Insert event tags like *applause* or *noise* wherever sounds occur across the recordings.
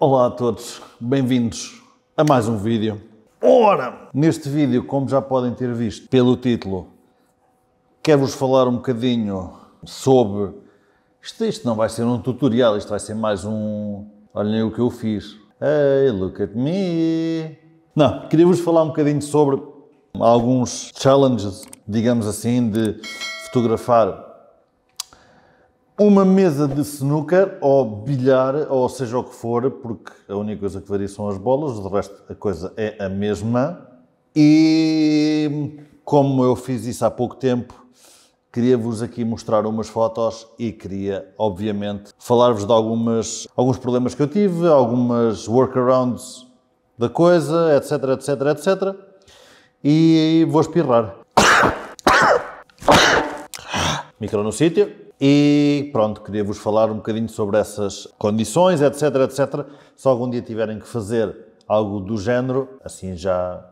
Olá a todos, bem-vindos a mais um vídeo. Ora, neste vídeo, como já podem ter visto pelo título, quero-vos falar um bocadinho sobre. Isto, isto não vai ser um tutorial, isto vai ser mais um. Olhem o que eu fiz. Hey, look at me! Não, queria-vos falar um bocadinho sobre alguns challenges, digamos assim, de fotografar uma mesa de snooker ou bilhar, ou seja o que for, porque a única coisa que varia são as bolas, de resto a coisa é a mesma. E como eu fiz isso há pouco tempo, queria-vos aqui mostrar umas fotos e queria, obviamente, falar-vos de algumas, alguns problemas que eu tive, algumas workarounds da coisa, etc, etc, etc e vou espirrar. *coughs* Micro no sítio. E pronto, queria vos falar um bocadinho sobre essas condições, etc, etc. Se algum dia tiverem que fazer algo do género, assim já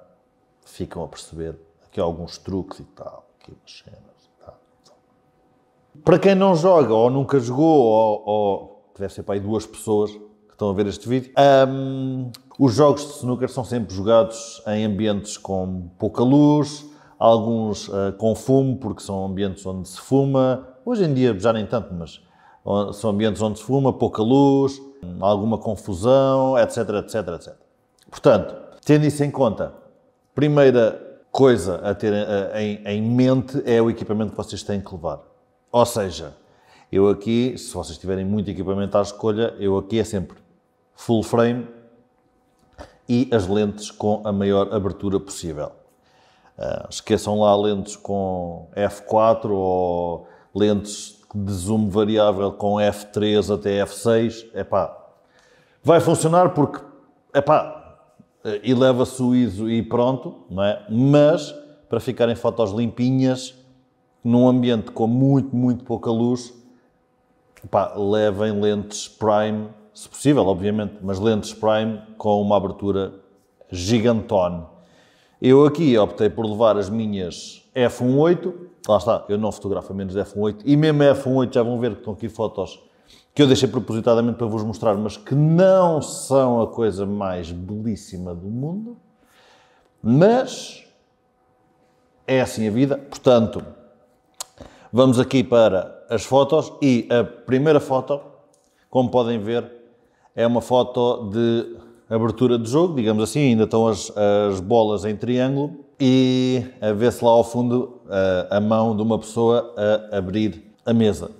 ficam a perceber aqui alguns truques e tal, aqui umas cenas e tal. Para quem não joga ou nunca jogou, ou, ou deve ser para aí duas pessoas que estão a ver este vídeo, hum, os jogos de snooker são sempre jogados em ambientes com pouca luz, alguns uh, com fumo, porque são ambientes onde se fuma. Hoje em dia já nem tanto, mas são ambientes onde se fuma, pouca luz, alguma confusão, etc, etc, etc. Portanto, tendo isso em conta, primeira coisa a ter eh, em, em mente é o equipamento que vocês têm que levar. Ou seja, eu aqui, se vocês tiverem muito equipamento à escolha, eu aqui é sempre full frame e as lentes com a maior abertura possível. Uh, esqueçam lá lentes com f4 ou lentes de zoom variável com f3 até f6. Epá, vai funcionar porque, epá, eleva-se o ISO e pronto, não é? Mas, para ficarem fotos limpinhas, num ambiente com muito, muito pouca luz, epá, levem lentes prime se possível, obviamente, mas lentes prime com uma abertura gigantone. Eu aqui optei por levar as minhas f1.8, lá está, eu não fotografo menos de f1.8, e mesmo f1.8 já vão ver que estão aqui fotos que eu deixei propositadamente para vos mostrar, mas que não são a coisa mais belíssima do mundo, mas é assim a vida, portanto, vamos aqui para as fotos e a primeira foto, como podem ver, é uma foto de abertura de jogo, digamos assim, ainda estão as, as bolas em triângulo e a eh, ver-se lá ao fundo a, eh, a mão de uma pessoa a abrir a mesa.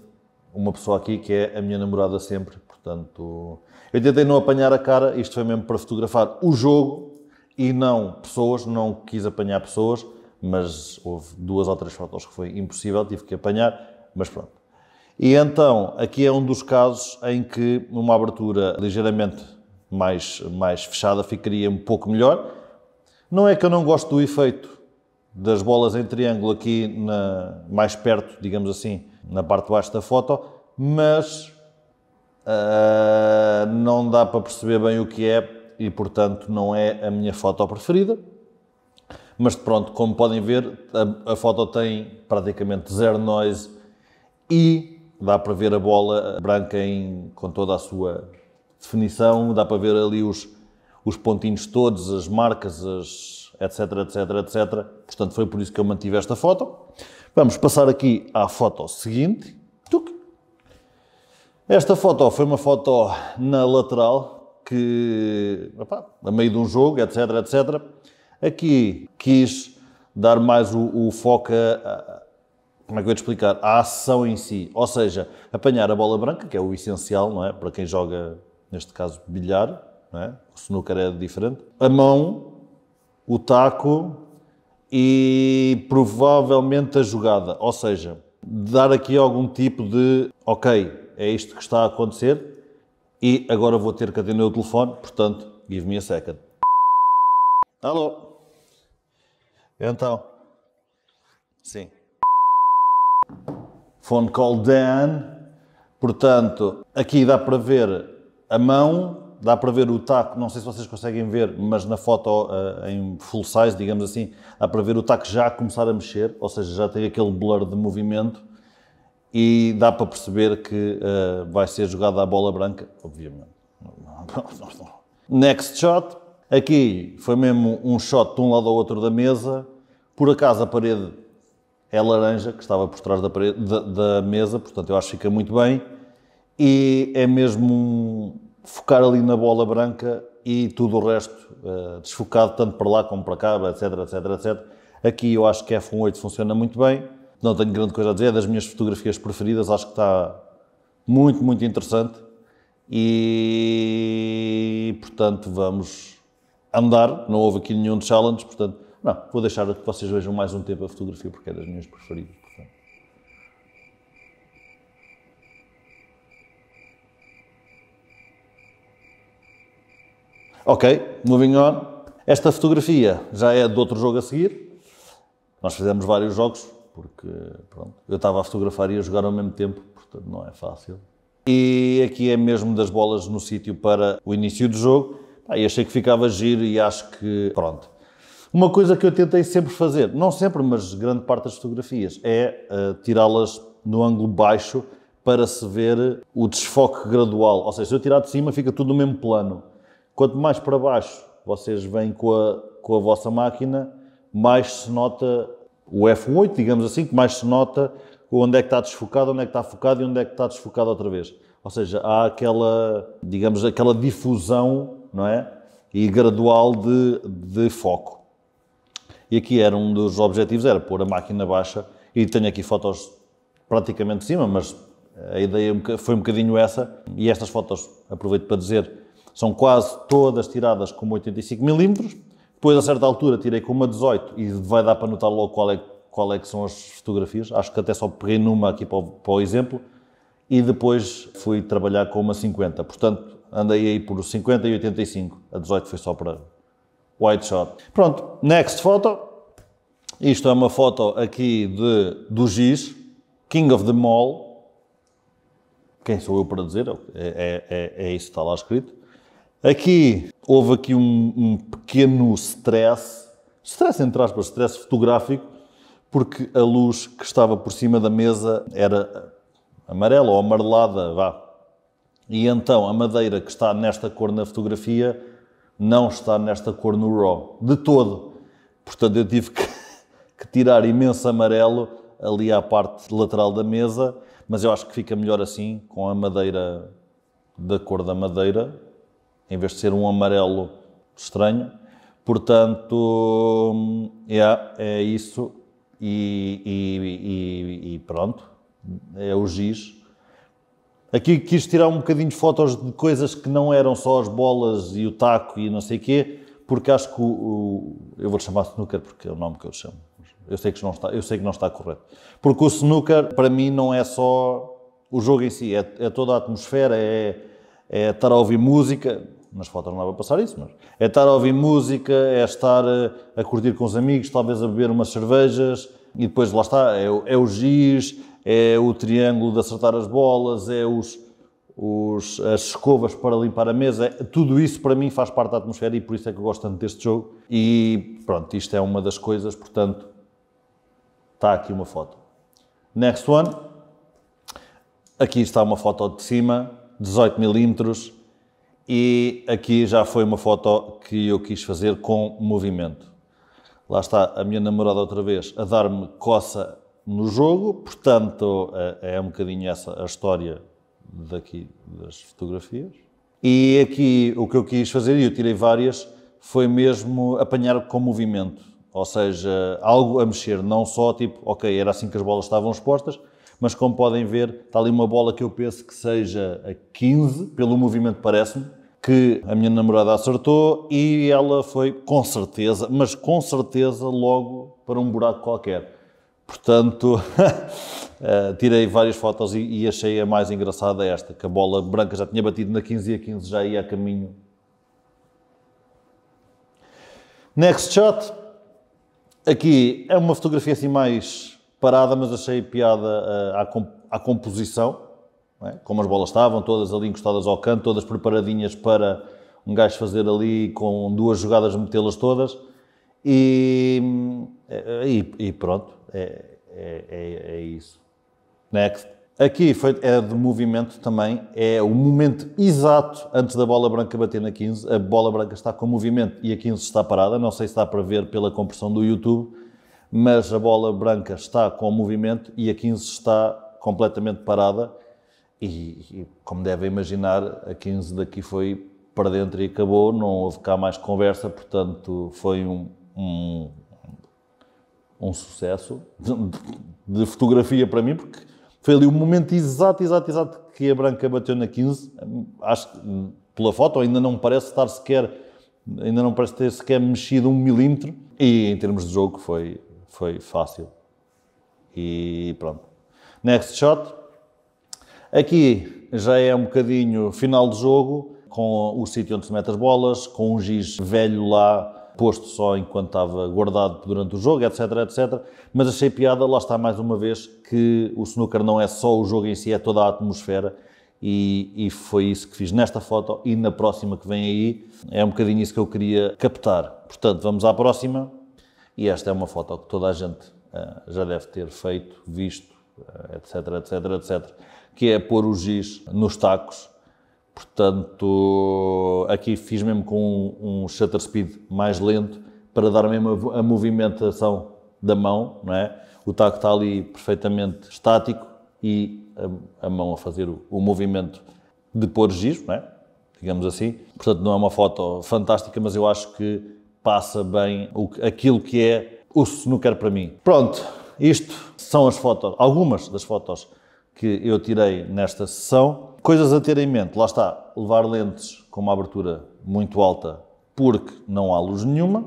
Uma pessoa aqui que é a minha namorada sempre, portanto... Eu tentei não apanhar a cara, isto foi mesmo para fotografar o jogo e não pessoas, não quis apanhar pessoas, mas houve duas ou três fotos que foi impossível, tive que apanhar, mas pronto. E então, aqui é um dos casos em que uma abertura ligeiramente mais, mais fechada ficaria um pouco melhor. Não é que eu não gosto do efeito das bolas em triângulo aqui na, mais perto, digamos assim, na parte de baixo da foto, mas uh, não dá para perceber bem o que é e, portanto, não é a minha foto preferida. Mas pronto, como podem ver, a, a foto tem praticamente zero noise e dá para ver a bola branca em, com toda a sua definição, dá para ver ali os, os pontinhos todos, as marcas, as etc, etc, etc. Portanto, foi por isso que eu mantive esta foto. Vamos passar aqui à foto seguinte. Esta foto foi uma foto na lateral, que, opa, a meio de um jogo, etc, etc. Aqui quis dar mais o, o foco a, como é que eu ia te explicar? A ação em si, ou seja, apanhar a bola branca, que é o essencial, não é? Para quem joga, neste caso, bilhar, não é? O snooker é diferente. A mão, o taco e provavelmente a jogada, ou seja, dar aqui algum tipo de, ok, é isto que está a acontecer e agora vou ter que atender o telefone, portanto, give me a second. Alô? Então? Sim. Phone call Dan. Portanto, aqui dá para ver a mão, dá para ver o taco, não sei se vocês conseguem ver, mas na foto eh, em full size, digamos assim, dá para ver o taco já a começar a mexer, ou seja, já tem aquele blur de movimento e dá para perceber que uh, vai ser jogada a bola branca, obviamente. *laughs* Next shot. Aqui foi mesmo um shot de um lado ao outro da mesa. Por acaso a parede é laranja, que estava por trás da, parede, da, da mesa, portanto eu acho que fica muito bem. E é mesmo um, focar ali na bola branca e tudo o resto uh, desfocado, tanto para lá como para cá, etc, etc, etc. Aqui eu acho que a F18 funciona muito bem. Não tenho grande coisa a dizer, é das minhas fotografias preferidas, acho que está muito, muito interessante. E, portanto, vamos andar. Não houve aqui nenhum challenge, portanto, não, vou deixar que vocês vejam mais um tempo a fotografia porque é das minhas preferidas. Portanto. Ok, moving on. Esta fotografia já é de outro jogo a seguir. Nós fizemos vários jogos porque pronto, eu estava a fotografar e a jogar ao mesmo tempo, portanto não é fácil. E aqui é mesmo das bolas no sítio para o início do jogo. Ah, e achei que ficava giro e acho que, pronto, uma coisa que eu tentei sempre fazer, não sempre, mas grande parte das fotografias, é uh, tirá-las no ângulo baixo para se ver o desfoque gradual. Ou seja, se eu tirar de cima, fica tudo no mesmo plano. Quanto mais para baixo vocês vêm com a, com a vossa máquina, mais se nota o F8, digamos assim, que mais se nota onde é que está desfocado, onde é que está focado e onde é que está desfocado outra vez. Ou seja, há aquela, digamos, aquela difusão, não é? E gradual de, de foco. E aqui era um dos objetivos, era pôr a máquina baixa, e tenho aqui fotos praticamente de cima, mas a ideia é foi um bocadinho essa, e estas fotos, aproveito para dizer, são quase todas tiradas com 85mm, depois a certa altura tirei com uma 18 e vai dar para notar logo qual é, qual é que são as fotografias, acho que até só peguei numa aqui para o, para o exemplo, e depois fui trabalhar com uma 50, portanto andei aí por 50 e 85, a 18 foi só para, White shot. Pronto, next foto. Isto é uma foto aqui de, do Giz, King of the Mall. Quem sou eu para dizer? É, é, é, é isso que está lá escrito. Aqui houve aqui um, um pequeno stress, stress entre aspas, stress fotográfico, porque a luz que estava por cima da mesa era amarela ou amarelada, vá. E então a madeira que está nesta cor na fotografia não está nesta cor no RAW, de todo. Portanto, eu tive que, que tirar imenso amarelo ali à parte lateral da mesa, mas eu acho que fica melhor assim, com a madeira da cor da madeira, em vez de ser um amarelo estranho. Portanto, é, é isso e, e, e, e pronto, é o giz. Aqui quis tirar um bocadinho de fotos de coisas que não eram só as bolas e o taco e não sei o quê, porque acho que o, o eu vou chamar snooker porque é o nome que eu chamo. Eu sei que não está, eu sei que não está correto. Porque o snooker para mim não é só o jogo em si, é, é toda a atmosfera, é, é estar a ouvir música, nas fotos não dá para passar isso, mas é estar a ouvir música, é estar a, a curtir com os amigos, talvez a beber umas cervejas, e depois lá está, é, é o giz, é o triângulo de acertar as bolas, é os, os, as escovas para limpar a mesa, tudo isso para mim faz parte da atmosfera e por isso é que eu gosto tanto deste jogo. E pronto, isto é uma das coisas, portanto, está aqui uma foto. Next one. Aqui está uma foto de cima, 18 milímetros, e aqui já foi uma foto que eu quis fazer com movimento. Lá está a minha namorada outra vez a dar-me coça no jogo, portanto, é, é um bocadinho essa a história daqui das fotografias. E aqui o que eu quis fazer, e eu tirei várias, foi mesmo apanhar com movimento, ou seja, algo a mexer, não só tipo, ok, era assim que as bolas estavam expostas, mas como podem ver, está ali uma bola que eu penso que seja a 15, pelo movimento parece-me, que a minha namorada acertou e ela foi com certeza, mas com certeza logo para um buraco qualquer. Portanto, *laughs* eh, tirei várias fotos e, e, achei a mais engraçada esta, que a bola branca já tinha batido na 15 e a 15 já ia a caminho. Next shot. Aqui é uma fotografia assim mais parada, mas achei piada eh, à, comp à composição. É? Como as bolas estavam, todas ali encostadas ao canto, todas preparadinhas para um gajo fazer ali com duas jogadas metê-las todas. E, eh, e, e pronto, é, é, é, é isso. Next. Aqui foi, é de movimento também, é o momento exato antes da bola branca bater na 15. A bola branca está com movimento e a 15 está parada. Não sei se dá para ver pela compressão do YouTube, mas a bola branca está com movimento e a 15 está completamente parada. E, e como devem imaginar, a 15 daqui foi para dentro e acabou. Não houve cá mais conversa, portanto, foi um, um um sucesso de fotografia para mim, porque foi ali o momento exato, exato, exato que a branca bateu na 15. Acho que hum, pela foto ainda não parece estar sequer, ainda não parece ter sequer mexido um milímetro. E em termos de jogo foi, foi fácil. E pronto. Next shot. Aqui já é um bocadinho final de jogo, com o sítio onde se mete as bolas, com um giz velho lá posto só enquanto estava guardado durante o jogo, etc, etc. Mas achei piada, lá está mais uma vez, que o snooker não é só o jogo em si, é toda a atmosfera. E, e, foi isso que fiz nesta foto e na próxima que vem aí. É um bocadinho isso que eu queria captar. Portanto, vamos à próxima. E esta é uma foto que toda a gente uh, já deve ter feito, visto, uh, etc, etc, etc. Que é pôr o giz nos tacos Portanto, aqui fiz mesmo com um, um shutter speed mais lento para dar mesmo a, a movimentação da mão, não é? O taco está ali perfeitamente estático e a, a mão a fazer o, o movimento de pôr giro, não é? Digamos assim. Portanto, não é uma foto fantástica, mas eu acho que passa bem o, aquilo que é o snooker para mim. Pronto, isto são as fotos, algumas das fotos que eu tirei nesta sessão. Coisas a ter em mente, lá está, levar lentes com uma abertura muito alta porque não há luz nenhuma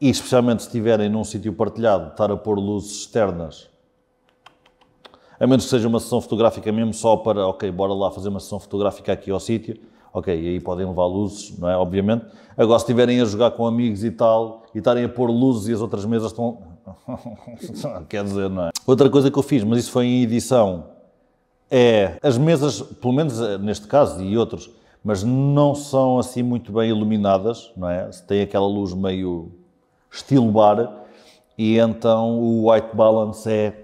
e especialmente se estiverem num sítio partilhado, estar a pôr luzes externas, a menos que seja uma sessão fotográfica mesmo só para, ok, bora lá fazer uma sessão fotográfica aqui ao sítio, ok, e aí podem levar luzes, não é, obviamente. Agora se estiverem a jogar com amigos e tal, e estarem a pôr luzes e as outras mesas estão... *laughs* Quer dizer, não é? Outra coisa que eu fiz, mas isso foi em edição é, as mesas, pelo menos eh, neste caso e outros, mas não são assim muito bem iluminadas, não é? Tem aquela luz meio estilo bar e então o white balance é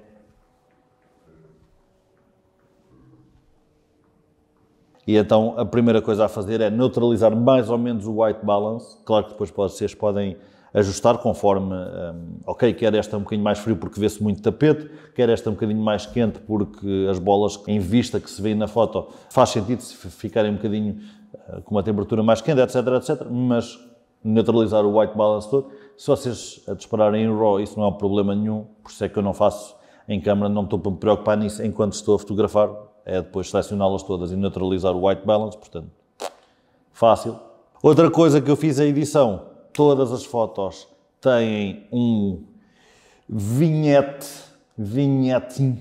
E então a primeira coisa a fazer é neutralizar mais ou menos o white balance. Claro que depois vocês podem ajustar conforme, um, ok, quer esta um bocadinho mais frio porque vê-se muito tapete, quer esta um bocadinho mais quente porque as bolas em vista que se vê na foto faz sentido se ficarem um bocadinho uh, com uma temperatura mais quente, etc, etc, mas neutralizar o white balance todo. Se vocês dispararem em RAW, isso não é um problema nenhum, por isso é que eu não faço em câmera, não estou para me preocupar nisso enquanto estou a fotografar, é depois selecioná-las todas e neutralizar o white balance, portanto, fácil. Outra coisa que eu fiz a edição, todas as fotos têm um vinhete, vinhete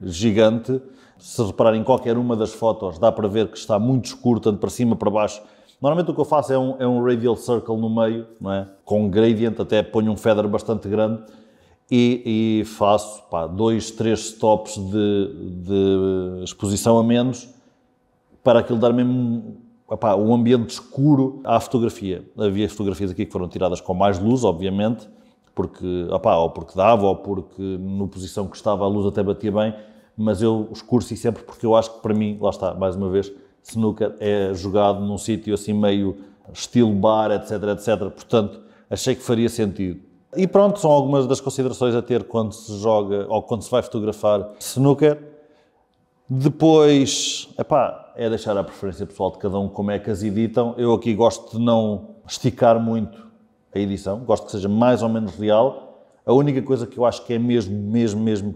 gigante. Se repararem em qualquer uma das fotos, dá para ver que está muito escuro, tanto para cima, para baixo. Normalmente o que eu faço é um, é um radial circle no meio, não é? com um gradient, até ponho um feather bastante grande e, e faço pá, dois, três stops de, de exposição a menos para aquilo dar mesmo o um ambiente escuro à fotografia. Havia fotografias aqui que foram tiradas com mais luz, obviamente, porque, opá, ou porque dava, ou porque na posição que estava a luz até batia bem, mas eu escureci sempre porque eu acho que para mim, lá está, mais uma vez, snooker é jogado num sítio assim meio estilo bar, etc, etc. Portanto, achei que faria sentido. E pronto, são algumas das considerações a ter quando se joga ou quando se vai fotografar snooker. Depois, epá, é deixar a preferência pessoal de cada um como é que as editam. Eu aqui gosto de não esticar muito a edição, gosto que seja mais ou menos real. A única coisa que eu acho que é mesmo, mesmo, mesmo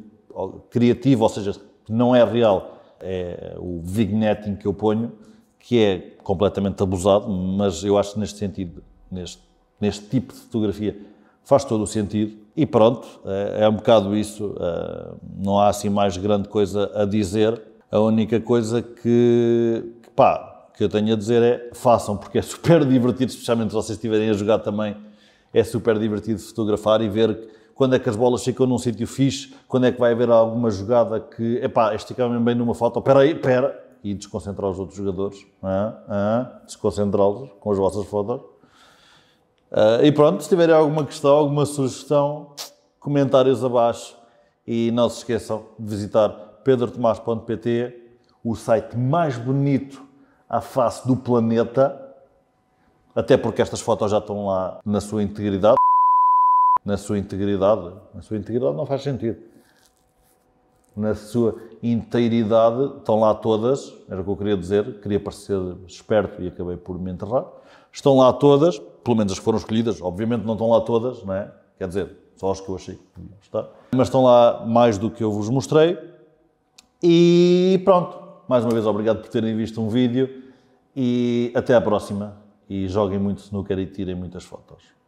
criativa, ou seja, que não é real, é o vignetting que eu ponho, que é completamente abusado, mas eu acho que neste sentido, neste, neste tipo de fotografia, faz todo o sentido. E pronto, é, é um bocado isso, eh, não há assim mais grande coisa a dizer. A única coisa que, que, pá, que eu tenho a dizer é façam, porque é super *laughs* divertido, especialmente se vocês estiverem a jogar também. É super divertido fotografar e ver quando é que as bolas ficam num sítio fixe, quando é que vai haver alguma jogada que, é pá, este mesmo bem numa foto, espera aí, espera, e desconcentrar os outros jogadores, ah, ah, desconcentrá-los com as vossas fotos. Ah, e pronto, se tiverem alguma questão, alguma sugestão, comentários abaixo e não se esqueçam de visitar pedrotomás.pt, o site mais bonito à face do planeta, até porque estas fotos já estão lá na sua integridade. Na sua integridade. Na sua integridade não faz sentido. Na sua inteiridade estão lá todas, era o que eu queria dizer, queria parecer esperto e acabei por me enterrar. Estão lá todas, pelo menos as que foram escolhidas, obviamente não estão lá todas, não é? Quer dizer, só as que eu achei que podiam estar. Mas estão lá mais do que eu vos mostrei. E pronto, mais uma vez obrigado por terem visto um vídeo e até à próxima. E joguem muito snooker e tirem muitas fotos.